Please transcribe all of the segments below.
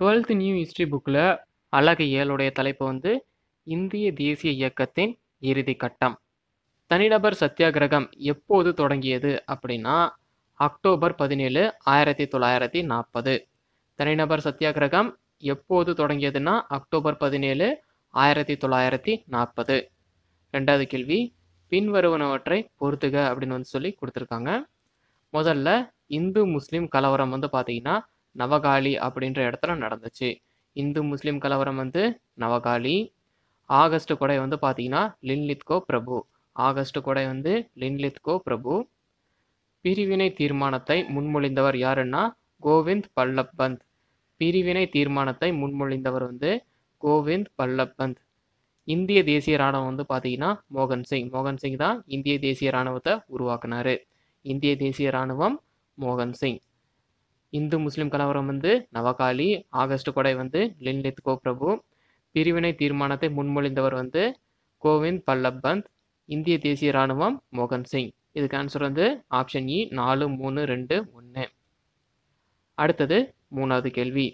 twelfth new history புக்கில் அழகு ஏழுடைய தலைப்பு வந்து இந்திய தேசிய இயக்கத்தின் இறுதி கட்டம் தனிநபர் சத்தியாகிரகம் எப்போது தொடங்கியது அப்படின்னா அக்டோபர் பதினேழு ஆயிரத்தி தொள்ளாயிரத்தி நாற்பது தனிநபர் சத்தியாகிரகம் எப்போது தொடங்கியதுன்னா அக்டோபர் பதினேழு ஆயிரத்தி தொள்ளாயிரத்தி நாற்பது ரெண்டாவது கேள்வி பின்வருவனவற்றை பொறுத்துக அப்படின்னு வந்து சொல்லி கொடுத்துருக்காங்க முதல்ல இந்து முஸ்லீம் கலவரம் வந்து பார்த்தீங்கன்னா நவகாலி அப்படின்ற இடத்துல நடந்துச்சு இந்து முஸ்லீம் கலவரம் வந்து நவகாலி ஆகஸ்ட் கொடை வந்து பார்த்தீங்கன்னா லின்லித்கோ பிரபு ஆகஸ்ட் கொடை வந்து லின்லித்கோ பிரபு பிரிவினை தீர்மானத்தை முன்மொழிந்தவர் யாருன்னா கோவிந்த் பல்லப்பந்த் பிரிவினை தீர்மானத்தை முன்மொழிந்தவர் வந்து கோவிந்த் பல்லப்பந்த் இந்திய தேசிய இராணுவம் வந்து பார்த்தீங்கன்னா மோகன் சிங் மோகன் சிங் தான் இந்திய தேசிய இராணுவத்தை உருவாக்குனாரு இந்திய தேசிய இராணுவம் மோகன் சிங் இந்து முஸ்லீம் கலவரம் வந்து நவகாளி ஆகஸ்ட் கொடை வந்து லின்லித் பிரபு பிரிவினை தீர்மானத்தை முன்மொழிந்தவர் வந்து கோவிந்த் பல்லப் பந்த் இந்திய தேசிய இராணுவம் மோகன் சிங் இதுக்கு ஆன்சர் வந்து ஆப்ஷன் இ e, நாலு மூணு ரெண்டு ஒன்று அடுத்தது மூணாவது கேள்வி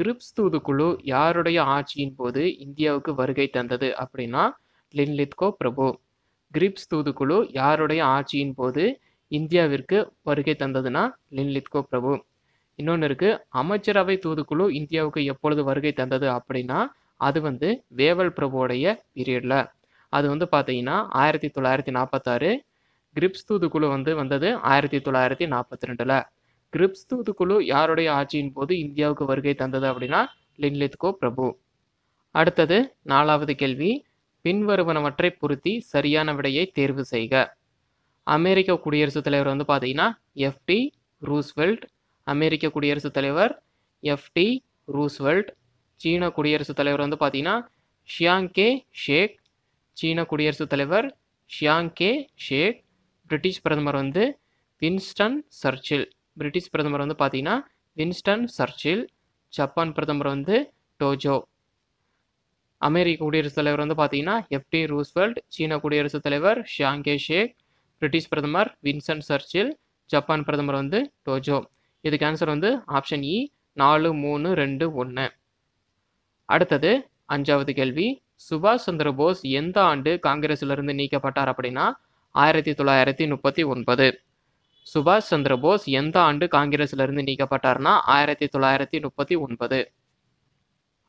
கிரிப்ஸ் தூதுக்குழு யாருடைய ஆட்சியின் போது இந்தியாவுக்கு வருகை தந்தது அப்படின்னா லின்லித்கோ பிரபு கிரிப்ஸ் தூதுக்குழு யாருடைய ஆட்சியின் போது இந்தியாவிற்கு வருகை தந்ததுன்னா லின்லித்கோ பிரபு இன்னொன்று இருக்குது அமைச்சரவை தூதுக்குழு இந்தியாவுக்கு எப்பொழுது வருகை தந்தது அப்படின்னா அது வந்து வேவல் பிரபுவோடைய பீரியடில் அது வந்து பார்த்தீங்கன்னா ஆயிரத்தி தொள்ளாயிரத்தி நாற்பத்தாறு கிரிப்ஸ் தூதுக்குழு வந்து வந்தது ஆயிரத்தி தொள்ளாயிரத்தி நாற்பத்தி ரெண்டில் கிரிப்ஸ் தூதுக்குழு யாருடைய ஆட்சியின் போது இந்தியாவுக்கு வருகை தந்தது அப்படின்னா லின்லித்கோ பிரபு அடுத்தது நாலாவது கேள்வி பின்வருவனவற்றை பொருத்தி சரியான விடையை தேர்வு செய்க அமெரிக்க குடியரசுத் தலைவர் வந்து பார்த்தீங்கன்னா எஃப்டி ரூஸ்வெல்ட் அமெரிக்க குடியரசுத் தலைவர் எஃப்டி ரூஸ்வெல்ட் சீன குடியரசுத் தலைவர் வந்து பார்த்தீங்கன்னா ஷியாங் கே ஷேக் சீன குடியரசுத் தலைவர் ஷியாங் கே ஷேக் பிரிட்டிஷ் பிரதமர் வந்து வின்ஸ்டன் சர்ச்சில் பிரிட்டிஷ் பிரதமர் வந்து பார்த்தீங்கன்னா வின்ஸ்டன் சர்ச்சில் ஜப்பான் பிரதமர் வந்து டோஜோ அமெரிக்க குடியரசுத் தலைவர் வந்து பார்த்தீங்கன்னா எஃப்டி ரூஸ்வெல்ட் சீன குடியரசுத் தலைவர் ஷியாங் கே ஷேக் பிரிட்டிஷ் பிரதமர் வின்சன் சர்ச்சில் ஜப்பான் பிரதமர் வந்து டோஜோ இதுக்கு ஆன்சர் வந்து ஆப்ஷன் இ e, நாலு மூணு ரெண்டு ஒன்று அடுத்தது அஞ்சாவது கேள்வி சுபாஷ் சந்திர போஸ் எந்த ஆண்டு காங்கிரஸிலிருந்து நீக்கப்பட்டார் அப்படின்னா ஆயிரத்தி தொள்ளாயிரத்தி முப்பத்தி ஒன்பது சுபாஷ் சந்திர போஸ் எந்த ஆண்டு காங்கிரஸிலிருந்து நீக்கப்பட்டார்னா ஆயிரத்தி தொள்ளாயிரத்தி முப்பத்தி ஒன்பது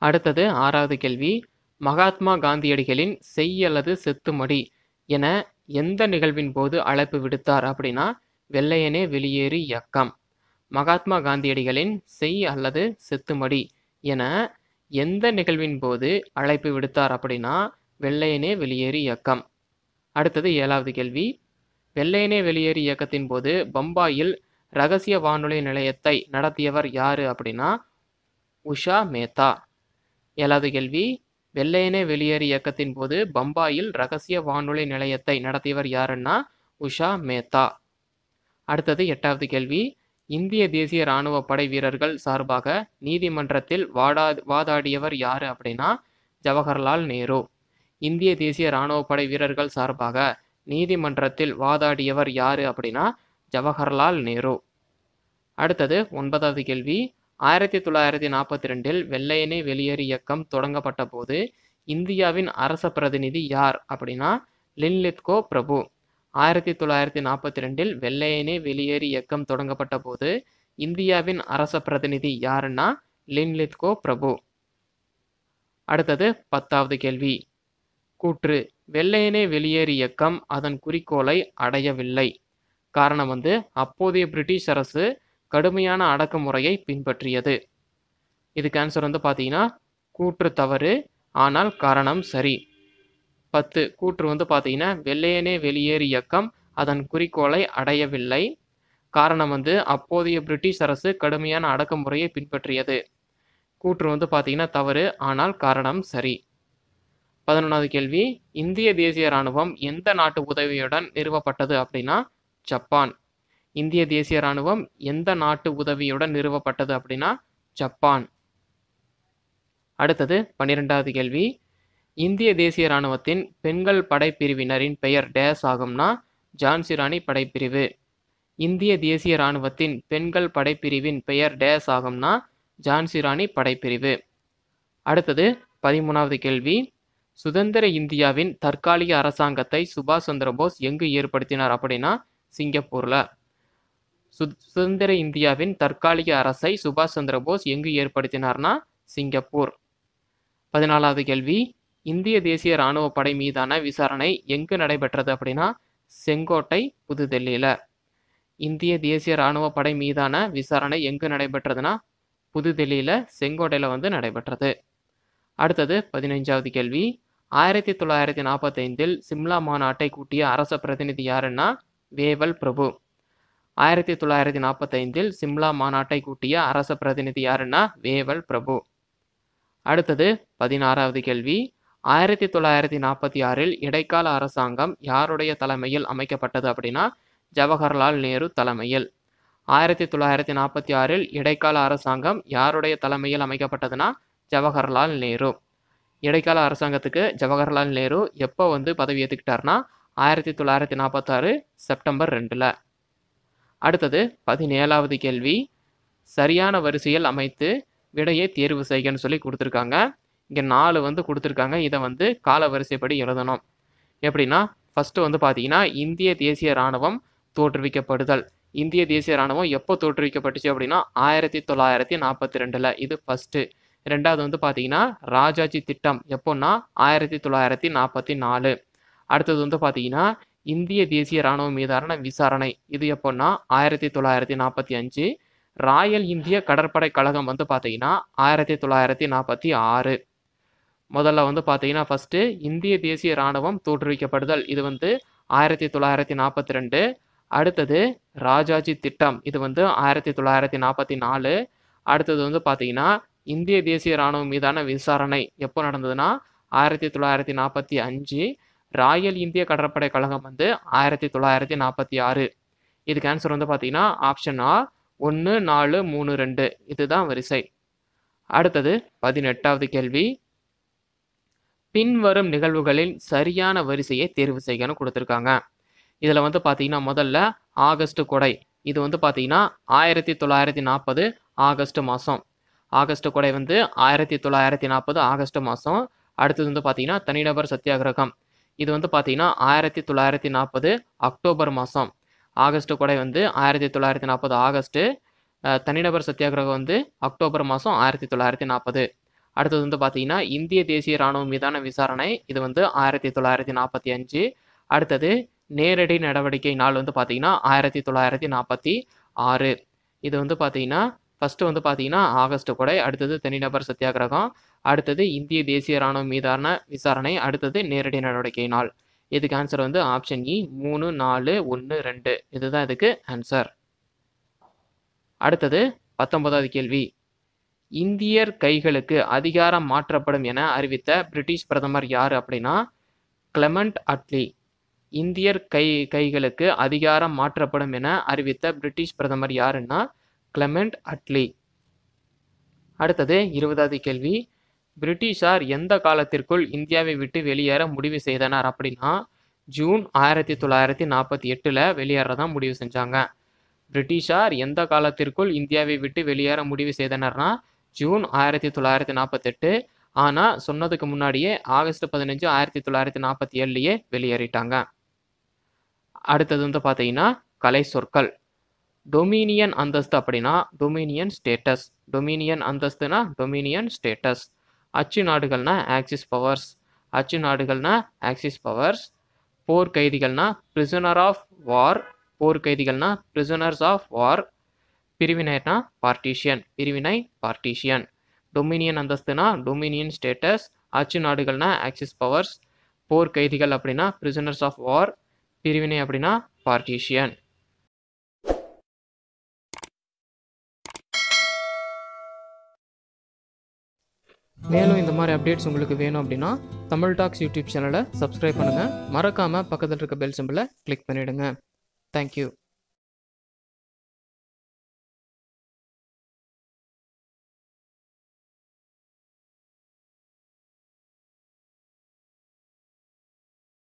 அடுத்தது ஆறாவது கேள்வி மகாத்மா காந்தியடிகளின் செய் அல்லது செத்துமடி என எந்த நிகழ்வின் போது அழைப்பு விடுத்தார் அப்படின்னா வெள்ளையனே வெளியேறு இயக்கம் மகாத்மா காந்தியடிகளின் செய் அல்லது செத்துமடி என எந்த நிகழ்வின் போது அழைப்பு விடுத்தார் அப்படின்னா வெள்ளையனே வெளியேறு இயக்கம் அடுத்தது ஏழாவது கேள்வி வெள்ளையனே வெளியேறு இயக்கத்தின் போது பம்பாயில் ரகசிய வானொலி நிலையத்தை நடத்தியவர் யாரு அப்படின்னா உஷா மேத்தா ஏழாவது கேள்வி வெள்ளையனே வெளியேறு இயக்கத்தின் போது பம்பாயில் ரகசிய வானொலி நிலையத்தை நடத்தியவர் யாருன்னா உஷா மேத்தா அடுத்தது எட்டாவது கேள்வி இந்திய தேசிய இராணுவ படை வீரர்கள் சார்பாக நீதிமன்றத்தில் வாடா வாதாடியவர் யார் அப்படின்னா ஜவஹர்லால் நேரு இந்திய தேசிய இராணுவ படை வீரர்கள் சார்பாக நீதிமன்றத்தில் வாதாடியவர் யார் அப்படின்னா ஜவஹர்லால் நேரு அடுத்தது ஒன்பதாவது கேள்வி ஆயிரத்தி தொள்ளாயிரத்தி நாற்பத்தி ரெண்டில் வெள்ளையனே வெளியேறு இயக்கம் தொடங்கப்பட்ட போது இந்தியாவின் அரச பிரதிநிதி யார் அப்படின்னா லின்லித்கோ பிரபு ஆயிரத்தி தொள்ளாயிரத்தி நாற்பத்தி ரெண்டில் வெள்ளையனே வெளியேறி இயக்கம் தொடங்கப்பட்ட போது இந்தியாவின் அரச பிரதிநிதி யாருன்னா லின்லித்கோ பிரபு அடுத்தது பத்தாவது கேள்வி கூற்று வெள்ளையனே வெளியேறி இயக்கம் அதன் குறிக்கோளை அடையவில்லை காரணம் வந்து அப்போதைய பிரிட்டிஷ் அரசு கடுமையான அடக்குமுறையை பின்பற்றியது இதுக்கு ஆன்சர் வந்து பார்த்தீங்கன்னா கூற்று தவறு ஆனால் காரணம் சரி பத்து கூற்று வந்து பார்த்தீங்கன்னா வெள்ளையனே வெளியேறு இயக்கம் அதன் குறிக்கோளை அடையவில்லை காரணம் வந்து அப்போதைய பிரிட்டிஷ் அரசு கடுமையான அடக்குமுறையை பின்பற்றியது கூற்று வந்து பார்த்தீங்கன்னா தவறு ஆனால் காரணம் சரி பதினொன்றாவது கேள்வி இந்திய தேசிய இராணுவம் எந்த நாட்டு உதவியுடன் நிறுவப்பட்டது அப்படின்னா ஜப்பான் இந்திய தேசிய இராணுவம் எந்த நாட்டு உதவியுடன் நிறுவப்பட்டது அப்படின்னா ஜப்பான் அடுத்தது பன்னிரெண்டாவது கேள்வி இந்திய தேசிய இராணுவத்தின் பெண்கள் படைப்பிரிவினரின் பெயர் டேஸ் ஆகும்னா ஜான்சிராணி படைப்பிரிவு இந்திய தேசிய இராணுவத்தின் பெண்கள் படைப்பிரிவின் பெயர் டேஸ் ஆகும்னா ஜான்சிராணி படைப்பிரிவு அடுத்தது பதிமூணாவது கேள்வி சுதந்திர இந்தியாவின் தற்காலிக அரசாங்கத்தை சுபாஷ் சந்திரபோஸ் எங்கு ஏற்படுத்தினார் அப்படின்னா சிங்கப்பூரில் சு சுதந்திர இந்தியாவின் தற்காலிக அரசை சுபாஷ் சந்திரபோஸ் எங்கு ஏற்படுத்தினார்னா சிங்கப்பூர் பதினாலாவது கேள்வி இந்திய தேசிய இராணுவ படை மீதான விசாரணை எங்கு நடைபெற்றது அப்படின்னா செங்கோட்டை புதுதில்லியில் இந்திய தேசிய இராணுவ படை மீதான விசாரணை எங்கு நடைபெற்றதுன்னா புதுதில்லியில் செங்கோட்டையில் வந்து நடைபெற்றது அடுத்தது பதினைஞ்சாவது கேள்வி ஆயிரத்தி தொள்ளாயிரத்தி நாற்பத்தைந்தில் சிம்லா மாநாட்டை கூட்டிய அரச பிரதிநிதி யாருன்னா வேவல் பிரபு ஆயிரத்தி தொள்ளாயிரத்தி நாற்பத்தைந்தில் சிம்லா மாநாட்டை கூட்டிய அரச பிரதிநிதி யாருன்னா வேவல் பிரபு அடுத்தது பதினாறாவது கேள்வி ஆயிரத்தி தொள்ளாயிரத்தி நாற்பத்தி ஆறில் இடைக்கால அரசாங்கம் யாருடைய தலைமையில் அமைக்கப்பட்டது அப்படின்னா ஜவஹர்லால் நேரு தலைமையில் ஆயிரத்தி தொள்ளாயிரத்தி நாற்பத்தி ஆறில் இடைக்கால அரசாங்கம் யாருடைய தலைமையில் அமைக்கப்பட்டதுன்னா ஜவஹர்லால் நேரு இடைக்கால அரசாங்கத்துக்கு ஜவஹர்லால் நேரு எப்போ வந்து பதவி ஏற்றுக்கிட்டார்னா ஆயிரத்தி தொள்ளாயிரத்தி நாற்பத்தாறு செப்டம்பர் ரெண்டில் அடுத்தது பதினேழாவது கேள்வி சரியான வரிசையில் அமைத்து விடையை தேர்வு செய்கன்னு சொல்லி கொடுத்துருக்காங்க இங்கே நாலு வந்து கொடுத்துருக்காங்க இதை வந்து கால வரிசைப்படி எழுதணும் எப்படின்னா ஃபஸ்ட்டு வந்து பார்த்தீங்கன்னா இந்திய தேசிய இராணுவம் தோற்றுவிக்கப்படுதல் இந்திய தேசிய இராணுவம் எப்போ தோற்றுவிக்கப்பட்டுச்சு அப்படின்னா ஆயிரத்தி தொள்ளாயிரத்தி நாற்பத்தி ரெண்டில் இது ஃபஸ்ட்டு ரெண்டாவது வந்து பார்த்தீங்கன்னா ராஜாஜி திட்டம் எப்போன்னா ஆயிரத்தி தொள்ளாயிரத்தி நாற்பத்தி நாலு அடுத்தது வந்து பார்த்தீங்கன்னா இந்திய தேசிய இராணுவம் மீதான விசாரணை இது எப்போன்னா ஆயிரத்தி தொள்ளாயிரத்தி நாற்பத்தி அஞ்சு ராயல் இந்திய கடற்படை கழகம் வந்து பார்த்தீங்கன்னா ஆயிரத்தி தொள்ளாயிரத்தி நாற்பத்தி ஆறு முதல்ல வந்து பார்த்தீங்கன்னா ஃபஸ்ட்டு இந்திய தேசிய இராணுவம் தோற்றுவிக்கப்படுதல் இது வந்து ஆயிரத்தி தொள்ளாயிரத்தி நாற்பத்தி ரெண்டு அடுத்தது ராஜாஜி திட்டம் இது வந்து ஆயிரத்தி தொள்ளாயிரத்தி நாற்பத்தி நாலு அடுத்தது வந்து பார்த்தீங்கன்னா இந்திய தேசிய இராணுவம் மீதான விசாரணை எப்போ நடந்ததுன்னா ஆயிரத்தி தொள்ளாயிரத்தி நாற்பத்தி அஞ்சு ராயல் இந்திய கடற்படை கழகம் வந்து ஆயிரத்தி தொள்ளாயிரத்தி நாற்பத்தி ஆறு இதுக்கு ஆன்சர் வந்து பார்த்தீங்கன்னா ஆப்ஷன் ஆ ஒன்று நாலு மூணு ரெண்டு இதுதான் வரிசை அடுத்தது பதினெட்டாவது கேள்வி பின்வரும் நிகழ்வுகளில் சரியான வரிசையை தேர்வு செய்யணும் கொடுத்துருக்காங்க இதில் வந்து பார்த்தீங்கன்னா முதல்ல ஆகஸ்ட் கொடை இது வந்து பார்த்தீங்கன்னா ஆயிரத்தி தொள்ளாயிரத்தி நாற்பது ஆகஸ்ட் மாதம் ஆகஸ்ட் கொடை வந்து ஆயிரத்தி தொள்ளாயிரத்தி நாற்பது ஆகஸ்ட் மாதம் அடுத்தது வந்து பார்த்தீங்கன்னா தனிநபர் சத்தியாகிரகம் இது வந்து பார்த்தீங்கன்னா ஆயிரத்தி தொள்ளாயிரத்தி நாற்பது அக்டோபர் மாதம் ஆகஸ்ட் கொடை வந்து ஆயிரத்தி தொள்ளாயிரத்தி நாற்பது ஆகஸ்ட்டு தனிநபர் சத்தியாகிரகம் வந்து அக்டோபர் மாதம் ஆயிரத்தி தொள்ளாயிரத்தி நாற்பது அடுத்தது வந்து பார்த்தீங்கன்னா இந்திய தேசிய இராணுவம் மீதான விசாரணை இது வந்து ஆயிரத்தி தொள்ளாயிரத்தி நாற்பத்தி அஞ்சு அடுத்தது நேரடி நடவடிக்கை நாள் வந்து பார்த்தீங்கன்னா ஆயிரத்தி தொள்ளாயிரத்தி நாற்பத்தி ஆறு இது வந்து பார்த்தீங்கன்னா ஃபஸ்ட்டு வந்து பார்த்தீங்கன்னா ஆகஸ்ட் கொடை அடுத்தது தனிநபர் சத்தியாகிரகம் அடுத்தது இந்திய தேசிய இராணுவம் மீதான விசாரணை அடுத்தது நேரடி நடவடிக்கை நாள் இதுக்கு ஆன்சர் வந்து ஆப்ஷன் இ e, மூணு நாலு ஒன்று ரெண்டு இதுதான் இதுக்கு ஆன்சர் அடுத்தது பத்தொன்பதாவது கேள்வி இந்தியர் கைகளுக்கு அதிகாரம் மாற்றப்படும் என அறிவித்த பிரிட்டிஷ் பிரதமர் யார் அப்படின்னா கிளமண்ட் அட்லி இந்தியர் கை கைகளுக்கு அதிகாரம் மாற்றப்படும் என அறிவித்த பிரிட்டிஷ் பிரதமர் யாருன்னா கிளமெண்ட் அட்லி அடுத்தது இருபதாவது கேள்வி பிரிட்டிஷார் எந்த காலத்திற்குள் இந்தியாவை விட்டு வெளியேற முடிவு செய்தனர் அப்படின்னா ஜூன் ஆயிரத்தி தொள்ளாயிரத்தி நாற்பத்தி எட்டில் வெளியேறதா முடிவு செஞ்சாங்க பிரிட்டிஷார் எந்த காலத்திற்குள் இந்தியாவை விட்டு வெளியேற முடிவு செய்தனர்னா ஜூன் ஆயிரத்தி தொள்ளாயிரத்தி நாற்பத்தெட்டு ஆனால் சொன்னதுக்கு முன்னாடியே ஆகஸ்ட் பதினஞ்சு ஆயிரத்தி தொள்ளாயிரத்தி நாற்பத்தி ஏழுலேயே வெளியேறிட்டாங்க அடுத்தது வந்து பார்த்தீங்கன்னா கலை சொற்கள் டொமினியன் அந்தஸ்து அப்படின்னா டொமினியன் ஸ்டேட்டஸ் டொமினியன் அந்தஸ்துனா டொமினியன் ஸ்டேட்டஸ் அச்சு நாடுகள்னா ஆக்சிஸ் பவர்ஸ் அச்சு நாடுகள்னா ஆக்சிஸ் பவர்ஸ் போர் கைதிகள்னா பிரிசனர் ஆஃப் வார் போர் கைதிகள்னா பிரிசனர்ஸ் ஆஃப் வார் பிரிவினைனா பார்ட்டிஷியன் பிரிவினை பார்ட்டிஷியன் டொமினியன் அந்தஸ்துனா டொமினியன் ஸ்டேட்டஸ் ஆட்சி நாடுகள்னா ஆக்சிஸ் பவர்ஸ் போர் கைதிகள் அப்படின்னா பிரிசனர்ஸ் ஆஃப் வார் பிரிவினை அப்படின்னா பார்ட்டிஷியன் மேலும் இந்த மாதிரி அப்டேட்ஸ் உங்களுக்கு வேணும் அப்படின்னா தமிழ் டாக்ஸ் யூடியூப் சேனலை சப்ஸ்கிரைப் பண்ணுங்கள் மறக்காமல் பக்கத்தில் இருக்க பெல் சிம்பிளை கிளிக் பண்ணிவிடுங்க தேங்க்யூ